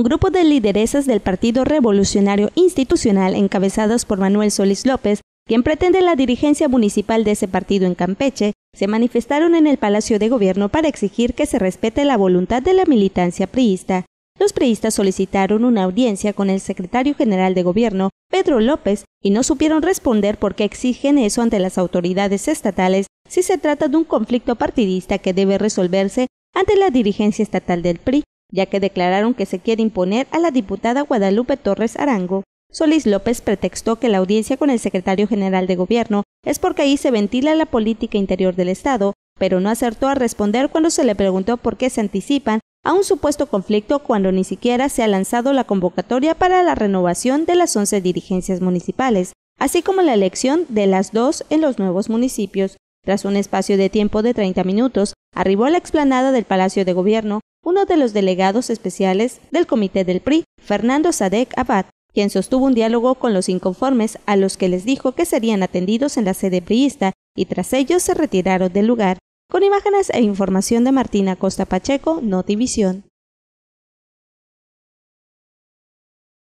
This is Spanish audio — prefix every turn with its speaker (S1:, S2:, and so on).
S1: un grupo de lideresas del Partido Revolucionario Institucional encabezados por Manuel Solís López, quien pretende la dirigencia municipal de ese partido en Campeche, se manifestaron en el Palacio de Gobierno para exigir que se respete la voluntad de la militancia priista. Los priistas solicitaron una audiencia con el secretario general de gobierno, Pedro López, y no supieron responder por qué exigen eso ante las autoridades estatales si se trata de un conflicto partidista que debe resolverse ante la dirigencia estatal del PRI ya que declararon que se quiere imponer a la diputada Guadalupe Torres Arango. Solís López pretextó que la audiencia con el secretario general de gobierno es porque ahí se ventila la política interior del Estado, pero no acertó a responder cuando se le preguntó por qué se anticipan a un supuesto conflicto cuando ni siquiera se ha lanzado la convocatoria para la renovación de las 11 dirigencias municipales, así como la elección de las dos en los nuevos municipios. Tras un espacio de tiempo de 30 minutos, arribó a la explanada del Palacio de Gobierno uno de los delegados especiales del comité del PRI, Fernando Sadek Abad, quien sostuvo un diálogo con los inconformes a los que les dijo que serían atendidos en la sede priista y tras ellos se retiraron del lugar. Con imágenes e información de Martina Costa Pacheco, Notivisión.